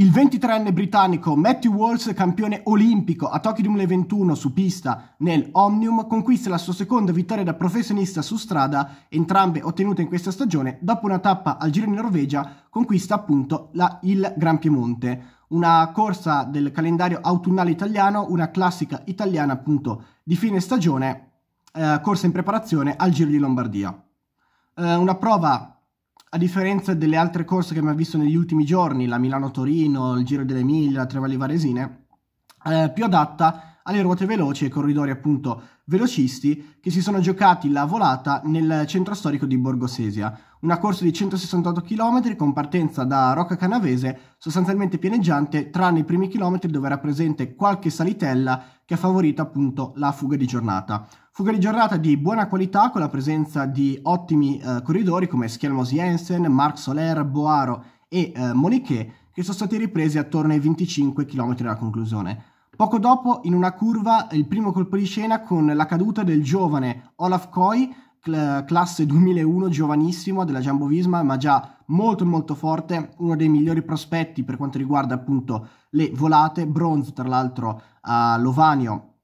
Il 23enne britannico Matthew Walsh, campione olimpico a Tokyo 2021 su pista nel Omnium, conquista la sua seconda vittoria da professionista su strada, entrambe ottenute in questa stagione, dopo una tappa al Giro di Norvegia, conquista appunto la, il Gran Piemonte. Una corsa del calendario autunnale italiano, una classica italiana appunto di fine stagione, eh, corsa in preparazione al Giro di Lombardia. Eh, una prova a differenza delle altre corse che abbiamo visto negli ultimi giorni, la Milano-Torino, il Giro dell'Emilia, tre valli varesine, eh, più adatta alle ruote veloci e ai corridori appunto velocisti che si sono giocati la volata nel centro storico di Borgosesia. Una corsa di 168 km con partenza da Rocca Canavese, sostanzialmente pianeggiante, tranne i primi chilometri dove era presente qualche salitella che ha favorito appunto la fuga di giornata. Fuga di giornata di buona qualità con la presenza di ottimi eh, corridori come Skelmos Jensen, Marc Soler, Boaro e eh, Monique che sono stati ripresi attorno ai 25 km dalla conclusione. Poco dopo, in una curva, il primo colpo di scena con la caduta del giovane Olaf Coy, classe 2001 giovanissimo della Jumbo Visma ma già molto molto forte uno dei migliori prospetti per quanto riguarda appunto le volate bronzo tra l'altro a Lovanio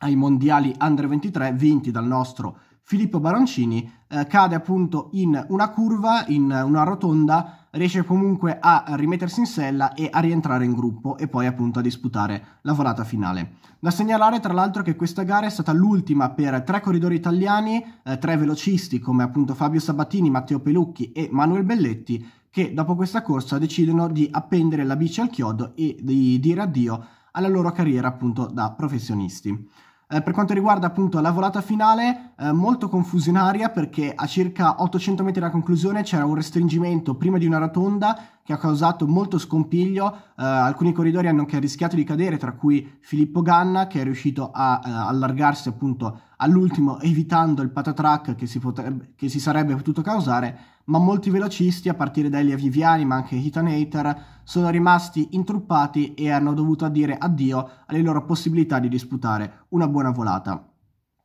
ai mondiali under 23 vinti dal nostro Filippo Baroncini eh, cade appunto in una curva in una rotonda riesce comunque a rimettersi in sella e a rientrare in gruppo e poi appunto a disputare la volata finale. Da segnalare tra l'altro che questa gara è stata l'ultima per tre corridori italiani, eh, tre velocisti come appunto Fabio Sabatini, Matteo Pelucchi e Manuel Belletti che dopo questa corsa decidono di appendere la bici al chiodo e di dire addio alla loro carriera appunto da professionisti. Eh, per quanto riguarda appunto la volata finale, eh, molto confusionaria perché a circa 800 metri dalla conclusione c'era un restringimento prima di una rotonda che ha causato molto scompiglio, eh, alcuni corridori hanno anche rischiato di cadere, tra cui Filippo Ganna che è riuscito a, a eh, allargarsi appunto all'ultimo evitando il patatrack che si, potrebbe, che si sarebbe potuto causare, ma molti velocisti, a partire da Elia Viviani ma anche Ethan Hater, sono rimasti intruppati e hanno dovuto dire addio alle loro possibilità di disputare una buona volata.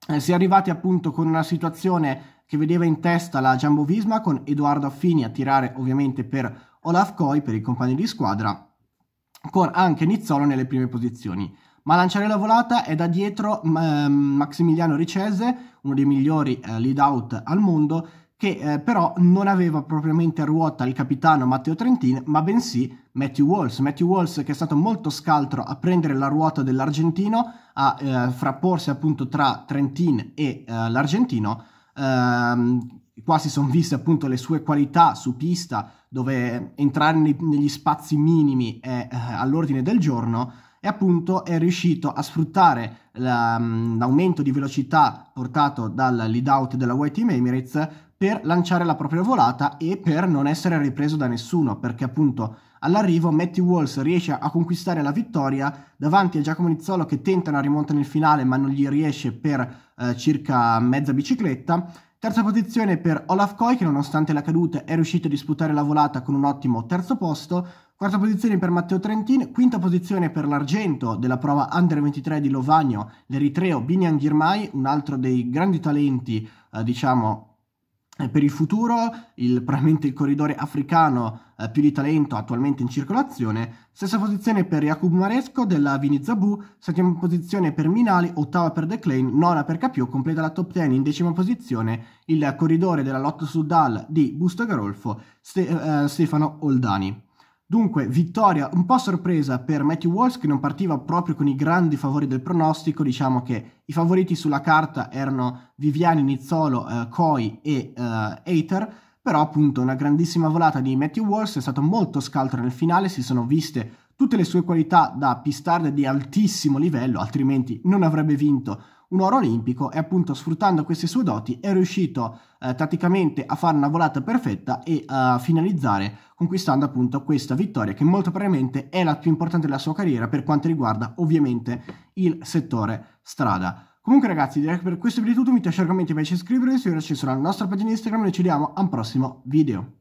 Eh, si è arrivati appunto con una situazione che vedeva in testa la Jumbo Visma con Edoardo Affini a tirare ovviamente per Olaf Coy per i compagni di squadra, con anche Nizzolo nelle prime posizioni. Ma lanciare la volata è da dietro eh, Maximiliano Ricese, uno dei migliori eh, lead out al mondo, che eh, però non aveva propriamente a ruota il capitano Matteo Trentin, ma bensì Matthew Walls. Matthew Walls che è stato molto scaltro a prendere la ruota dell'argentino, a eh, frapporsi appunto tra Trentin e eh, l'argentino. Ehm, qua si sono viste appunto le sue qualità su pista, dove entrare nei, negli spazi minimi è eh, all'ordine del giorno e appunto è riuscito a sfruttare mm, l'aumento di velocità portato dal lead out della White Team Emirates per lanciare la propria volata e per non essere ripreso da nessuno perché appunto all'arrivo Matty Walls riesce a conquistare la vittoria davanti a Giacomo Nizzolo che tenta una rimonta nel finale ma non gli riesce per eh, circa mezza bicicletta Terza posizione per Olaf Koi che nonostante la caduta è riuscito a disputare la volata con un ottimo terzo posto Quarta posizione per Matteo Trentin, quinta posizione per l'argento della prova Under 23 di Lovagno, l'eritreo Binian Girmay, un altro dei grandi talenti, eh, diciamo, eh, per il futuro, il, probabilmente il corridore africano eh, più di talento attualmente in circolazione, stessa posizione per Jakub Maresco della Vinizabu, settima posizione per Minali, ottava per Declane, nona per Capio, completa la top 10 in decima posizione il corridore della Lotto Sudal di Busto Garolfo, Ste- eh, Stefano Oldani. Dunque, vittoria un po' sorpresa per Matthew Walsh che non partiva proprio con i grandi favori del pronostico, diciamo che i favoriti sulla carta erano Viviani, Nizzolo, eh, e eh, Aether, però appunto una grandissima volata di Matthew Walsh è stato molto scaltro nel finale, si sono viste tutte le sue qualità da pistard di altissimo livello, altrimenti non avrebbe vinto un oro olimpico e appunto sfruttando queste sue doti è riuscito eh, tatticamente a fare una volata perfetta e eh, a finalizzare conquistando appunto questa vittoria che molto probabilmente è la più importante della sua carriera per quanto riguarda ovviamente il settore strada. Comunque ragazzi direi che per questo video è tutto, mi piace argomenti invece iscrivervi, seguirci sulla nostra pagina Instagram e ci vediamo al prossimo video.